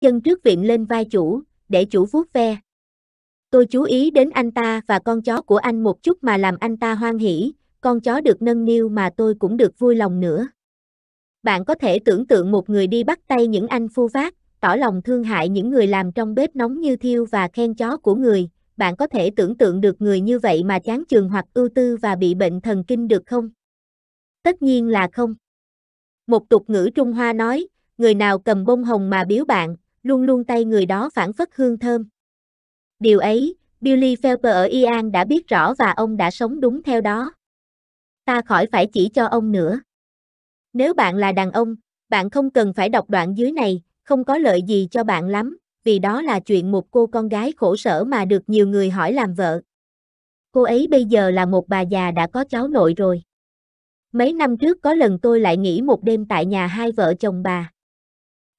chân trước viện lên vai chủ, để chủ vuốt ve. Tôi chú ý đến anh ta và con chó của anh một chút mà làm anh ta hoan hỉ, con chó được nâng niu mà tôi cũng được vui lòng nữa. Bạn có thể tưởng tượng một người đi bắt tay những anh phu vác, tỏ lòng thương hại những người làm trong bếp nóng như thiêu và khen chó của người, bạn có thể tưởng tượng được người như vậy mà chán trường hoặc ưu tư và bị bệnh thần kinh được không? Tất nhiên là không. Một tục ngữ Trung Hoa nói, người nào cầm bông hồng mà biếu bạn, luôn luôn tay người đó phản phất hương thơm. Điều ấy, Billy Phelper ở Ian đã biết rõ và ông đã sống đúng theo đó. Ta khỏi phải chỉ cho ông nữa. Nếu bạn là đàn ông, bạn không cần phải đọc đoạn dưới này, không có lợi gì cho bạn lắm, vì đó là chuyện một cô con gái khổ sở mà được nhiều người hỏi làm vợ. Cô ấy bây giờ là một bà già đã có cháu nội rồi. Mấy năm trước có lần tôi lại nghỉ một đêm tại nhà hai vợ chồng bà.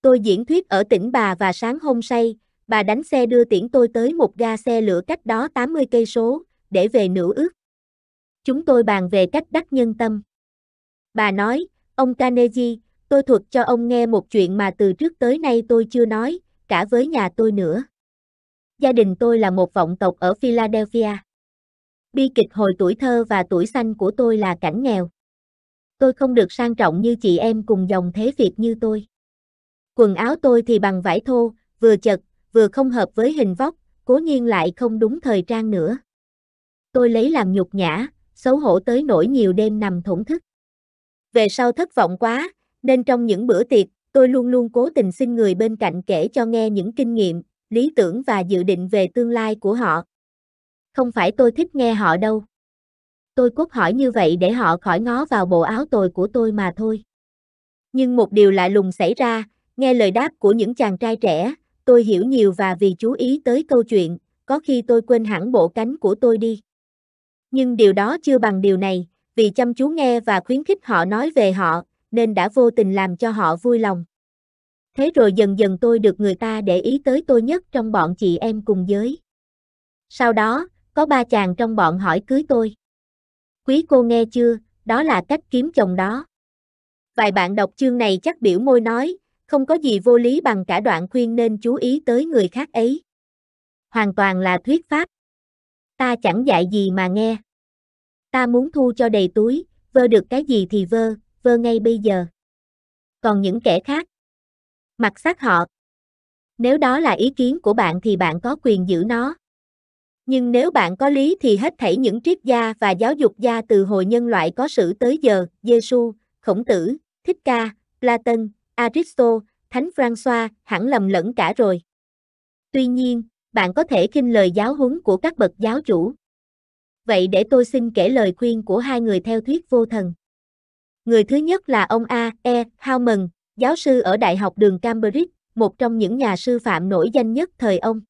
Tôi diễn thuyết ở tỉnh bà và sáng hôm say, bà đánh xe đưa tiễn tôi tới một ga xe lửa cách đó 80 cây số để về nửa ước. Chúng tôi bàn về cách đắc nhân tâm. Bà nói, ông Carnegie, tôi thuật cho ông nghe một chuyện mà từ trước tới nay tôi chưa nói, cả với nhà tôi nữa. Gia đình tôi là một vọng tộc ở Philadelphia. Bi kịch hồi tuổi thơ và tuổi xanh của tôi là cảnh nghèo. Tôi không được sang trọng như chị em cùng dòng thế Việt như tôi. Quần áo tôi thì bằng vải thô, vừa chật, vừa không hợp với hình vóc, cố nhiên lại không đúng thời trang nữa. Tôi lấy làm nhục nhã, xấu hổ tới nỗi nhiều đêm nằm thổn thức. Về sau thất vọng quá, nên trong những bữa tiệc, tôi luôn luôn cố tình xin người bên cạnh kể cho nghe những kinh nghiệm, lý tưởng và dự định về tương lai của họ. Không phải tôi thích nghe họ đâu. Tôi cốt hỏi như vậy để họ khỏi ngó vào bộ áo tồi của tôi mà thôi. Nhưng một điều lạ lùng xảy ra, Nghe lời đáp của những chàng trai trẻ, tôi hiểu nhiều và vì chú ý tới câu chuyện, có khi tôi quên hẳn bộ cánh của tôi đi. Nhưng điều đó chưa bằng điều này, vì chăm chú nghe và khuyến khích họ nói về họ, nên đã vô tình làm cho họ vui lòng. Thế rồi dần dần tôi được người ta để ý tới tôi nhất trong bọn chị em cùng giới. Sau đó, có ba chàng trong bọn hỏi cưới tôi. Quý cô nghe chưa, đó là cách kiếm chồng đó. Vài bạn đọc chương này chắc biểu môi nói, không có gì vô lý bằng cả đoạn khuyên nên chú ý tới người khác ấy. Hoàn toàn là thuyết pháp. Ta chẳng dạy gì mà nghe. Ta muốn thu cho đầy túi, vơ được cái gì thì vơ, vơ ngay bây giờ. Còn những kẻ khác, mặt xác họ. Nếu đó là ý kiến của bạn thì bạn có quyền giữ nó. Nhưng nếu bạn có lý thì hết thảy những triết gia và giáo dục gia từ hồi nhân loại có sử tới giờ, Giêsu, Khổng Tử, Thích Ca, Platon, Aristo, Thánh Francois, hẳn lầm lẫn cả rồi. Tuy nhiên, bạn có thể khinh lời giáo huấn của các bậc giáo chủ. Vậy để tôi xin kể lời khuyên của hai người theo thuyết vô thần. Người thứ nhất là ông A. E. Howman, giáo sư ở Đại học đường Cambridge, một trong những nhà sư phạm nổi danh nhất thời ông.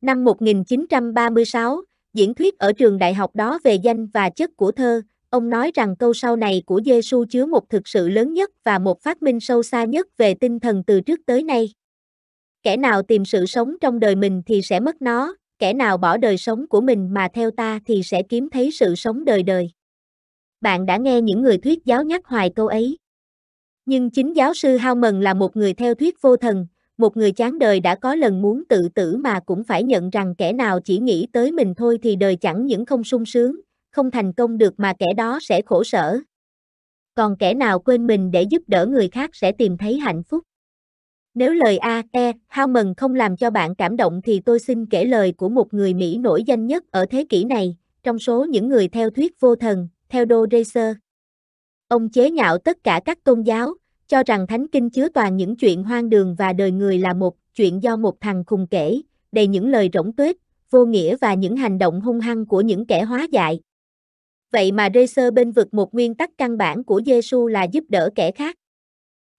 Năm 1936, diễn thuyết ở trường đại học đó về danh và chất của thơ, Ông nói rằng câu sau này của Giêsu chứa một thực sự lớn nhất và một phát minh sâu xa nhất về tinh thần từ trước tới nay. Kẻ nào tìm sự sống trong đời mình thì sẽ mất nó, kẻ nào bỏ đời sống của mình mà theo ta thì sẽ kiếm thấy sự sống đời đời. Bạn đã nghe những người thuyết giáo nhắc hoài câu ấy. Nhưng chính giáo sư Hao Mần là một người theo thuyết vô thần, một người chán đời đã có lần muốn tự tử mà cũng phải nhận rằng kẻ nào chỉ nghĩ tới mình thôi thì đời chẳng những không sung sướng, không thành công được mà kẻ đó sẽ khổ sở. Còn kẻ nào quên mình để giúp đỡ người khác sẽ tìm thấy hạnh phúc. Nếu lời A, E, mừng không làm cho bạn cảm động thì tôi xin kể lời của một người Mỹ nổi danh nhất ở thế kỷ này, trong số những người theo thuyết vô thần, theo Đô Racer. Ông chế nhạo tất cả các tôn giáo, cho rằng thánh kinh chứa toàn những chuyện hoang đường và đời người là một chuyện do một thằng khùng kể, đầy những lời rỗng tuếch, vô nghĩa và những hành động hung hăng của những kẻ hóa dại vậy mà Racer bên vực một nguyên tắc căn bản của Giêsu là giúp đỡ kẻ khác.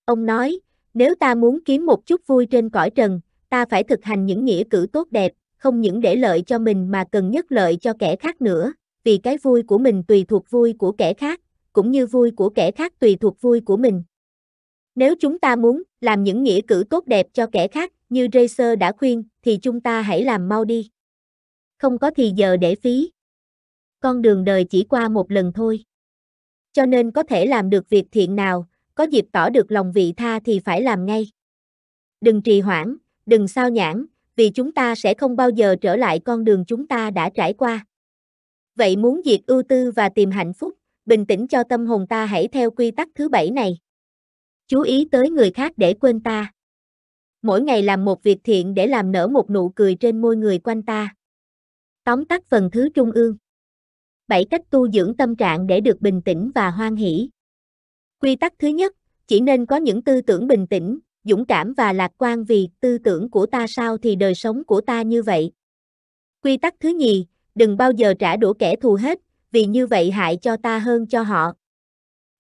Ông nói, nếu ta muốn kiếm một chút vui trên cõi trần, ta phải thực hành những nghĩa cử tốt đẹp, không những để lợi cho mình mà cần nhất lợi cho kẻ khác nữa, vì cái vui của mình tùy thuộc vui của kẻ khác, cũng như vui của kẻ khác tùy thuộc vui của mình. Nếu chúng ta muốn làm những nghĩa cử tốt đẹp cho kẻ khác, như Racer đã khuyên, thì chúng ta hãy làm mau đi. Không có thì giờ để phí con đường đời chỉ qua một lần thôi. Cho nên có thể làm được việc thiện nào, có dịp tỏ được lòng vị tha thì phải làm ngay. Đừng trì hoãn, đừng sao nhãn, vì chúng ta sẽ không bao giờ trở lại con đường chúng ta đã trải qua. Vậy muốn diệt ưu tư và tìm hạnh phúc, bình tĩnh cho tâm hồn ta hãy theo quy tắc thứ bảy này. Chú ý tới người khác để quên ta. Mỗi ngày làm một việc thiện để làm nở một nụ cười trên môi người quanh ta. Tóm tắt phần thứ trung ương. 7 cách tu dưỡng tâm trạng để được bình tĩnh và hoan hỷ. Quy tắc thứ nhất, chỉ nên có những tư tưởng bình tĩnh, dũng cảm và lạc quan vì tư tưởng của ta sao thì đời sống của ta như vậy. Quy tắc thứ nhì, đừng bao giờ trả đũa kẻ thù hết, vì như vậy hại cho ta hơn cho họ.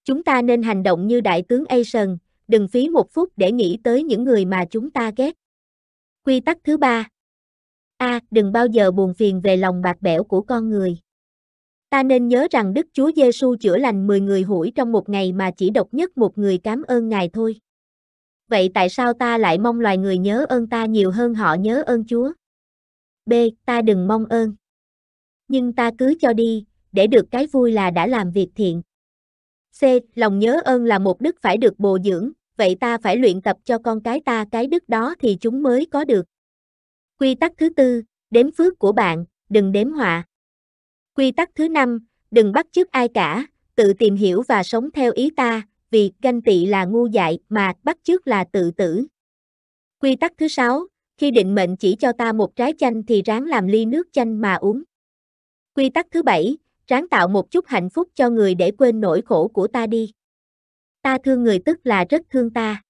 Chúng ta nên hành động như đại tướng Asian, đừng phí một phút để nghĩ tới những người mà chúng ta ghét. Quy tắc thứ ba. A. Đừng bao giờ buồn phiền về lòng bạc bẽo của con người. Ta nên nhớ rằng Đức Chúa Giêsu chữa lành 10 người hủi trong một ngày mà chỉ độc nhất một người cảm ơn Ngài thôi. Vậy tại sao ta lại mong loài người nhớ ơn ta nhiều hơn họ nhớ ơn Chúa? B. Ta đừng mong ơn. Nhưng ta cứ cho đi, để được cái vui là đã làm việc thiện. C. Lòng nhớ ơn là một đức phải được bồi dưỡng, vậy ta phải luyện tập cho con cái ta cái đức đó thì chúng mới có được. Quy tắc thứ tư, đếm phước của bạn, đừng đếm họa. Quy tắc thứ năm, đừng bắt chước ai cả, tự tìm hiểu và sống theo ý ta, vì ganh tị là ngu dại mà bắt chước là tự tử. Quy tắc thứ sáu, khi định mệnh chỉ cho ta một trái chanh thì ráng làm ly nước chanh mà uống. Quy tắc thứ bảy, ráng tạo một chút hạnh phúc cho người để quên nỗi khổ của ta đi. Ta thương người tức là rất thương ta.